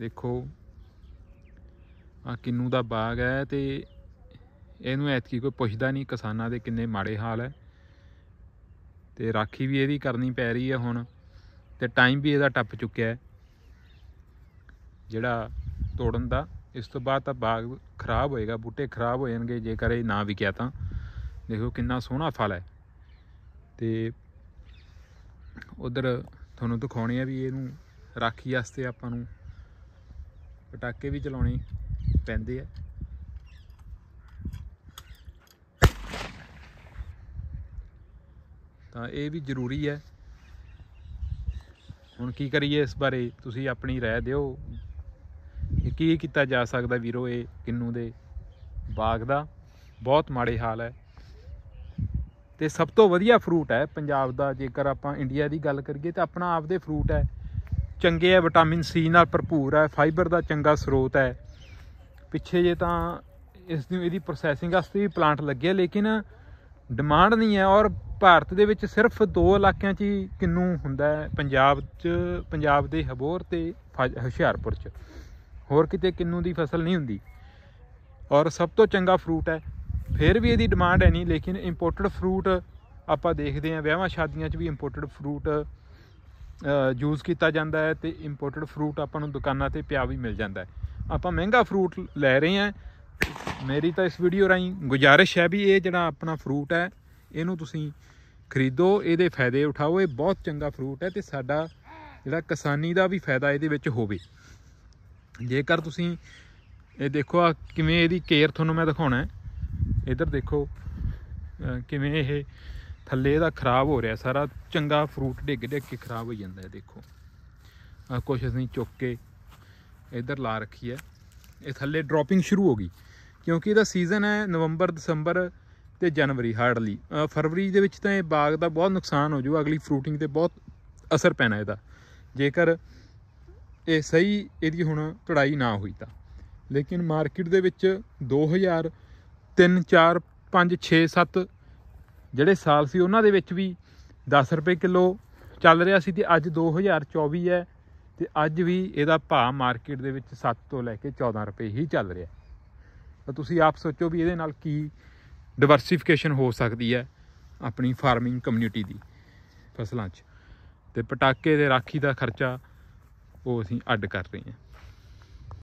ਦੇਖੋ ਆ ਕਿੰਨੂ ਦਾ ਬਾਗ ਹੈ ਤੇ ਇਹਨੂੰ ਐਤਕੀ ਕੋਈ ਪੁੱਛਦਾ ਨਹੀਂ ਕਿਸਾਨਾਂ ਦੇ ਕਿੰਨੇ ਮਾੜੇ ਹਾਲ ਹੈ ਤੇ ਰਾਖੀ ਵੀ ਇਹਦੀ ਕਰਨੀ ਪੈ ਰਹੀ ਹੈ ਹੁਣ ਤੇ ਟਾਈਮ ਵੀ ਇਹਦਾ ਟੱਪ ਚੁੱਕਿਆ ਹੈ ਜਿਹੜਾ ਤੋੜਨ ਦਾ ਇਸ ਤੋਂ ਬਾਅਦ ਤਾਂ ਬਾਗ ਖਰਾਬ ਹੋਏਗਾ ਬੂਟੇ ਖਰਾਬ ਹੋ ਜਾਣਗੇ ਜੇਕਰ ਇਹ ਨਾ ਵਿਕਿਆ ਤਾਂ ਦੇਖੋ ਕਿੰਨਾ ਸੋਹਣਾ ਫਲ ਹੈ ਤੇ ਉਧਰ ਤੁਹਾਨੂੰ ਦਿਖਾਉਣੀ ਆ ਵੀ ਇਹਨੂੰ ਰਾਖੀ ਵਾਸਤੇ ਆਪਾਂ ਨੂੰ ਪਟਾਕੇ ਵੀ ਚਲਾਉਣੇ ਪੈਂਦੇ ਆ ਤਾਂ ਇਹ ਵੀ ਜ਼ਰੂਰੀ ਹੈ ਹੁਣ ਕੀ ਕਰੀਏ ਇਸ ਬਾਰੇ ਤੁਸੀਂ ਆਪਣੀ رائے ਦਿਓ ਕਿ ਕੀ ਕੀਤਾ ਜਾ ਸਕਦਾ ਵੀਰੋ ਇਹ ਕਿੰਨੂ ਦੇ ਬਾਗ ਦਾ ਬਹੁਤ ਮਾੜੇ ਹਾਲ ਹੈ ਤੇ ਸਭ ਤੋਂ ਵਧੀਆ ਫਰੂਟ ਹੈ ਪੰਜਾਬ ਦਾ ਜੇਕਰ ਆਪਾਂ ਇੰਡੀਆ ਦੀ ਗੱਲ ਕਰੀਏ ਤਾਂ ਆਪਣਾ ਆਪ ਦੇ ਫਰੂਟ ਹੈ ਚੰਗੇ ਆ ਵਿਟਾਮਿਨ ਸੀ ਨਾਲ ਭਰਪੂਰ ਹੈ ਫਾਈਬਰ ਦਾ ਚੰਗਾ ਸਰੋਤ ਹੈ ਪਿੱਛੇ ਜੇ ਤਾਂ ਇਸ ਦੀ ਇਹਦੀ ਪ੍ਰੋਸੈਸਿੰਗ ਵਾਸਤੇ ਵੀ ਪਲਾਂਟ ਲੱਗਿਆ ਲੇਕਿਨ ਡਿਮਾਂਡ ਨਹੀਂ ਹੈ ਔਰ ਭਾਰਤ ਦੇ ਵਿੱਚ ਸਿਰਫ ਦੋ ਇਲਾਕਿਆਂ 'ਚ ਹੀ ਕਿੰਨੂ ਹੁੰਦਾ ਹੈ ਪੰਜਾਬ 'ਚ ਪੰਜਾਬ ਦੇ ਹਬੋਰ ਤੇ ਹੁਸ਼ਿਆਰਪੁਰ 'ਚ ਹੋਰ ਕਿਤੇ ਕਿੰਨੂ ਦੀ ਫਸਲ ਨਹੀਂ ਹੁੰਦੀ ਔਰ ਸਭ ਤੋਂ ਚੰਗਾ ਫਰੂਟ ਹੈ ਫਿਰ ਵੀ ਇਹਦੀ ਡਿਮਾਂਡ ਹੈ ਨਹੀਂ ਲੇਕਿਨ ਇੰਪੋਰਟਡ ਫਰੂਟ ਆਪਾਂ ਦੇਖਦੇ ਆਂ ਵਿਆਹਾਂ ਸ਼ਾਦੀਆਂ 'ਚ ਵੀ ਇੰਪੋਰਟਡ ਫਰੂਟ ਯੂਜ਼ ਕੀਤਾ ਜਾਂਦਾ ਹੈ ਤੇ ਇੰਪੋਰਟਡ ਫਰੂਟ ਆਪਾਂ ਨੂੰ ਦੁਕਾਨਾਂ ਤੇ ਪਿਆ ਵੀ ਮਿਲ ਜਾਂਦਾ ਹੈ ਆਪਾਂ ਮਹਿੰਗਾ ਫਰੂਟ ਲੈ ਰਹੇ ਹਾਂ ਮੇਰੀ ਤਾਂ ਇਸ ਵੀਡੀਓ ਰਾਹੀਂ ਗੁਜਾਰਿਸ਼ ਹੈ ਵੀ ਇਹ ਜਿਹੜਾ ਆਪਣਾ ਫਰੂਟ ਹੈ ਇਹਨੂੰ ਤੁਸੀਂ ਖਰੀਦੋ ਇਹਦੇ ਫਾਇਦੇ ਉਠਾਓ ਇਹ ਬਹੁਤ ਚੰਗਾ ਫਰੂਟ ਹੈ ਤੇ ਸਾਡਾ ਜਿਹੜਾ ਕਿਸਾਨੀ ਦਾ ਵੀ ਫਾਇਦਾ ਇਹਦੇ ਵਿੱਚ ਹੋਵੇ ਜੇਕਰ ਤੁਸੀਂ ਇਹ ਦੇਖੋ ਆ ਕਿਵੇਂ ਇਹਦੀ ਕੇਅਰ ਤੁਹਾਨੂੰ ਮੈਂ ਦਿਖਾਉਣਾ ਹੈ ਇਧਰ ਦੇਖੋ ਕਿਵੇਂ ਇਹ ਥੱਲੇ ਇਹਦਾ ਖਰਾਬ ਹੋ ਰਿਹਾ ਸਾਰਾ ਚੰਗਾ ਫਰੂਟ ਡਿੱਗ ਡਿੱਗ ਕੇ ਖਰਾਬ ਹੋ ਜਾਂਦਾ ਹੈ ਦੇਖੋ ਆ ਕੁਛ ਅਸੀਂ ਚੁੱਕ ਕੇ ਇਧਰ ਲਾ ਰੱਖੀ ਹੈ ਇਹ ਥੱਲੇ ਡ੍ਰੌਪਿੰਗ ਸ਼ੁਰੂ ਹੋ ਗਈ ਕਿਉਂਕਿ ਇਹਦਾ ਸੀਜ਼ਨ ਹੈ ਨਵੰਬਰ ਦਸੰਬਰ ਤੇ ਜਨਵਰੀ ਹਾਰਡਲੀ ਫਰਵਰੀ ਦੇ ਵਿੱਚ ਤਾਂ ਇਹ ਬਾਗ ਦਾ ਬਹੁਤ ਨੁਕਸਾਨ ਹੋ ਜਾਊ ਅਗਲੀ ਫਰੂਟਿੰਗ ਤੇ ਬਹੁਤ ਅਸਰ ਪੈਣਾ ਇਹਦਾ ਜੇਕਰ ਇਹ ਸਹੀ ਇਹਦੀ ਹੁਣ ਕਢਾਈ ਨਾ ਹੋਈ ਤਾਂ ਲੇਕਿਨ ਮਾਰਕੀਟ ਦੇ ਵਿੱਚ 2000 3 4 5 6 7 ਜਿਹੜੇ ਸਾਲ ਸੀ ਉਹਨਾਂ ਦੇ ਵਿੱਚ ਵੀ 10 ਰੁਪਏ ਕਿਲੋ ਚੱਲ ਰਿਹਾ ਸੀ ਤੇ ਅੱਜ 2024 ਹੈ ਤੇ ਅੱਜ ਵੀ ਇਹਦਾ ਭਾਅ ਮਾਰਕੀਟ ਦੇ ਵਿੱਚ 7 ਤੋਂ ਲੈ ਕੇ 14 ਰੁਪਏ ਹੀ ਚੱਲ ਰਿਹਾ ਤਾਂ ਤੁਸੀਂ ਆਪ ਸੋਚੋ ਵੀ ਇਹਦੇ ਨਾਲ ਕੀ ਡਿਵਰਸਿਫਿਕੇਸ਼ਨ ਹੋ ਸਕਦੀ ਹੈ ਆਪਣੀ ਫਾਰਮਿੰਗ ਕਮਿਊਨਿਟੀ ਦੀ ਫਸਲਾਂ 'ਚ ਤੇ ਪਟਾਕੇ ਤੇ ਰਾਖੀ ਦਾ ਖਰਚਾ ਉਹ ਅਸੀਂ ਅੱਡ ਕਰ ਰਹੇ ਹਾਂ